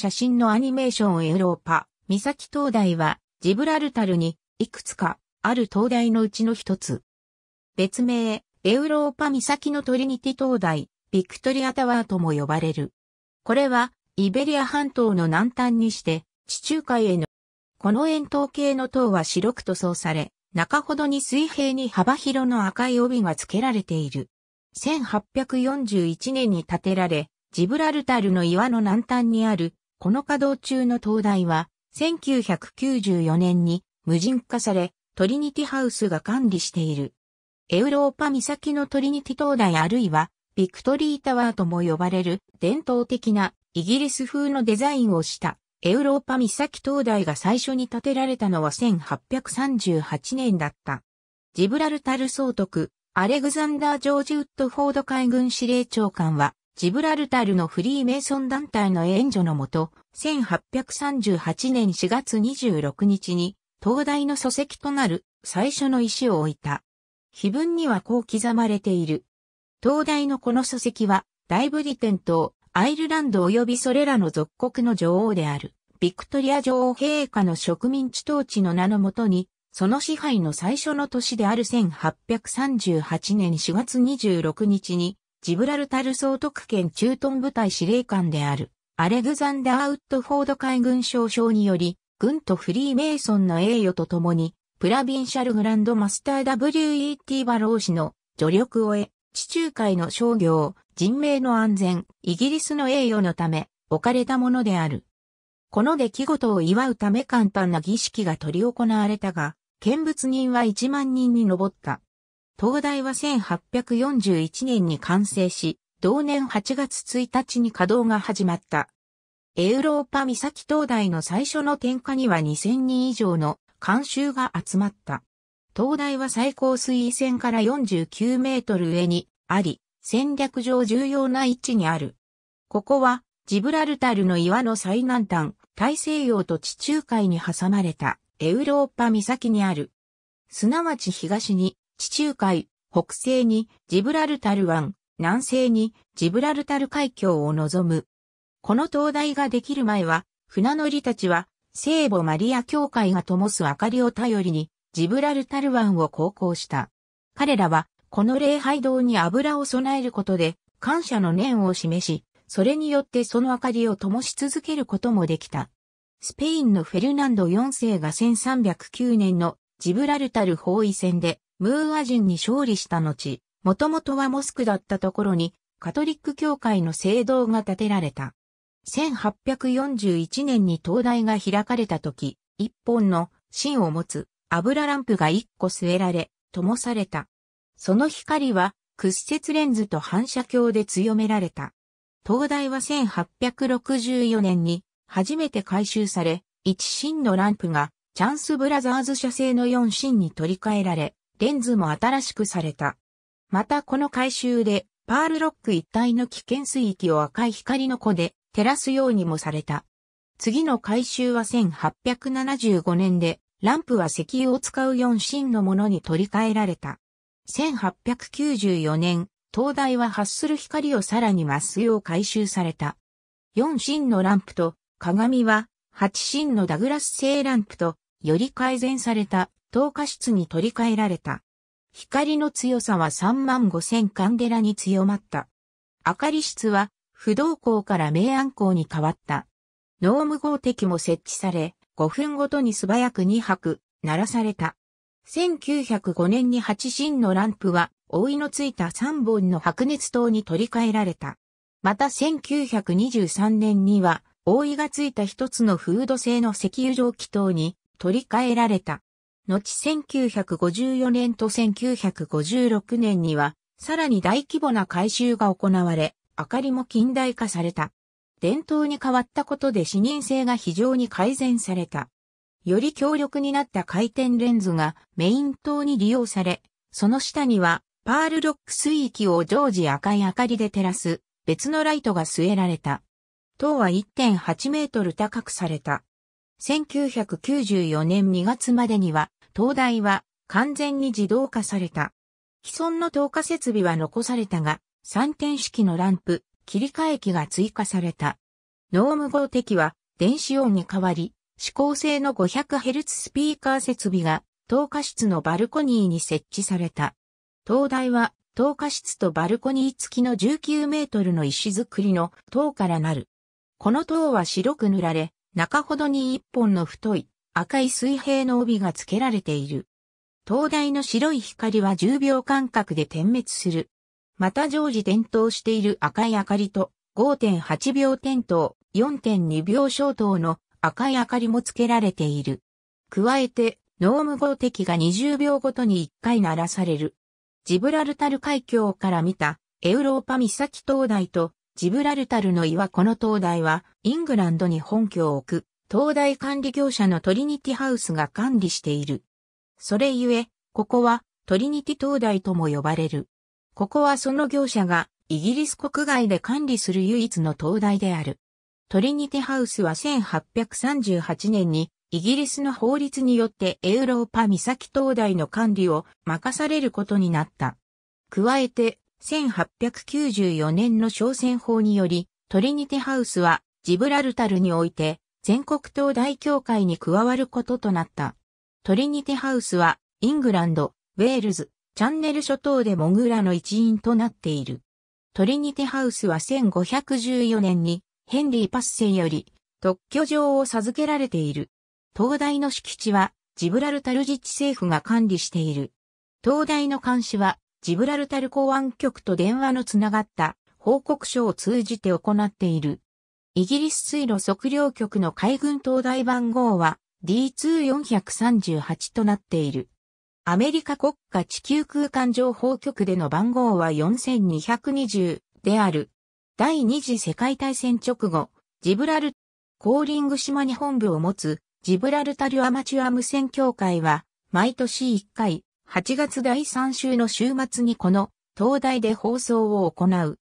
写真のアニメーションエウローパ、三崎灯台は、ジブラルタルに、いくつか、ある灯台のうちの一つ。別名、エウローパ岬のトリニティ灯台、ビクトリアタワーとも呼ばれる。これは、イベリア半島の南端にして、地中海への、この円筒形の塔は白く塗装され、中ほどに水平に幅広の赤い帯が付けられている。1841年に建てられ、ジブラルタルの岩の南端にあるこの稼働中の灯台は、1994年に無人化され、トリニティハウスが管理している。エウローパ岬のトリニティ灯台あるいは、ビクトリータワーとも呼ばれる伝統的なイギリス風のデザインをしたエウローパ岬灯台が最初に建てられたのは1838年だった。ジブラルタル総督、アレグザンダー・ジョージ・ウッドフォード海軍司令長官は、ジブラルタルのフリーメイソン団体の援助のもと、1838年4月26日に、東大の礎石となる最初の石を置いた。碑文にはこう刻まれている。東大のこの礎石は、大ブリテン島、アイルランド及びそれらの属国の女王である、ビクトリア女王陛下の植民地統治の名のもとに、その支配の最初の年である1838年4月26日に、ジブラルタル総督権駐屯部隊司令官である、アレグザンダー・ウッドフォード海軍少将により、軍とフリーメイソンの栄誉とともに、プラビンシャルグランドマスター W.E.T. バロー氏の助力を得、地中海の商業、人命の安全、イギリスの栄誉のため、置かれたものである。この出来事を祝うため簡単な儀式が執り行われたが、見物人は1万人に上った。東大は1841年に完成し、同年8月1日に稼働が始まった。エウローパ岬灯台の最初の点火には2000人以上の監修が集まった。灯台は最高水位線から49メートル上にあり、戦略上重要な位置にある。ここは、ジブラルタルの岩の最南端、大西洋と地中海に挟まれたエウローパ岬にある。すなわち東に地中海、北西にジブラルタル湾、南西にジブラルタル海峡を望む。この灯台ができる前は、船乗りたちは、聖母マリア教会が灯す明かりを頼りに、ジブラルタル湾を航行した。彼らは、この礼拝堂に油を備えることで、感謝の念を示し、それによってその明かりを灯し続けることもできた。スペインのフェルナンド4世が1309年のジブラルタル包囲戦でムーア人に勝利した後、もともとはモスクだったところに、カトリック教会の聖堂が建てられた。1841年に灯台が開かれた時、一本の芯を持つ油ランプが一個据えられ、灯された。その光は屈折レンズと反射鏡で強められた。灯台は1864年に初めて回収され、一芯のランプがチャンスブラザーズ社製の四芯に取り替えられ、レンズも新しくされた。またこの改修で、パールロック一帯の危険水域を赤い光の子で照らすようにもされた。次の改修は1875年で、ランプは石油を使う4芯のものに取り替えられた。1894年、灯台は発する光をさらに増すよう回収された。4芯のランプと鏡は8芯のダグラス製ランプとより改善された透過室に取り替えられた。光の強さは3万5千カンデラに強まった。明かり室は不動光から明暗光に変わった。ノーム号的も設置され、5分ごとに素早く2拍、鳴らされた。1905年に8芯のランプは、覆いのついた3本の白熱灯に取り替えられた。また1923年には、覆いがついた一つのフード製の石油蒸気灯に取り替えられた。後1954年と1956年には、さらに大規模な改修が行われ、明かりも近代化された。伝統に変わったことで視認性が非常に改善された。より強力になった回転レンズがメイン灯に利用され、その下にはパールロック水域を常時赤い明かりで照らす別のライトが据えられた。塔は1.8メートル高くされた。1994年2月までには灯台は完全に自動化された。既存の灯火設備は残されたが、3点式のランプ、切り替え機が追加された。ノーム号的は電子音に代わり、指向性の 500Hz スピーカー設備が、灯火室のバルコニーに設置された。灯台は、灯火室とバルコニー付きの19メートルの石造りの塔からなる。この塔は白く塗られ、中ほどに一本の太い赤い水平の帯が付けられている。灯台の白い光は10秒間隔で点滅する。また常時点灯している赤い明かりと5.8秒点灯、4.2秒消灯の赤い明かりも付けられている。加えて、ノーム号的が20秒ごとに1回鳴らされる。ジブラルタル海峡から見たエウローパ岬灯台とジブラルタルの岩この灯台はイングランドに本拠を置く東大管理業者のトリニティハウスが管理している。それゆえ、ここはトリニティ東大とも呼ばれる。ここはその業者がイギリス国外で管理する唯一の東大である。トリニティハウスは1838年にイギリスの法律によってエウローパ岬灯台の管理を任されることになった。加えて、1894年の商船法により、トリニティハウスはジブラルタルにおいて全国東大協会に加わることとなった。トリニテハウスは、イングランド、ウェールズ、チャンネル諸島でモグラの一員となっている。トリニテハウスは1514年に、ヘンリー・パッセンより、特許状を授けられている。東大の敷地は、ジブラルタル自治政府が管理している。東大の監視は、ジブラルタル公安局と電話のつながった報告書を通じて行っている。イギリス水路測量局の海軍灯台番号は D2438 となっている。アメリカ国家地球空間情報局での番号は4220である。第二次世界大戦直後、ジブラル、コーリング島に本部を持つジブラルタルアマチュア無線協会は、毎年1回、8月第3週の週末にこの、灯台で放送を行う。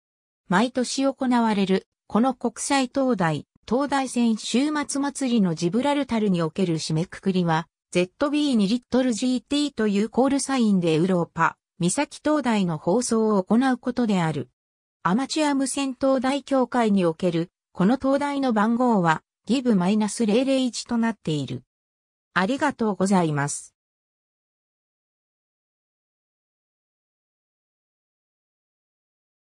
毎年行われるこの国際灯台、灯台戦週末祭りのジブラルタルにおける締めくくりは、ZB2 リットル GT というコールサインでウローパ、三崎灯台の放送を行うことである。アマチュア無線灯台協会における、この灯台の番号は、ギブ -001 となっている。ありがとうございます。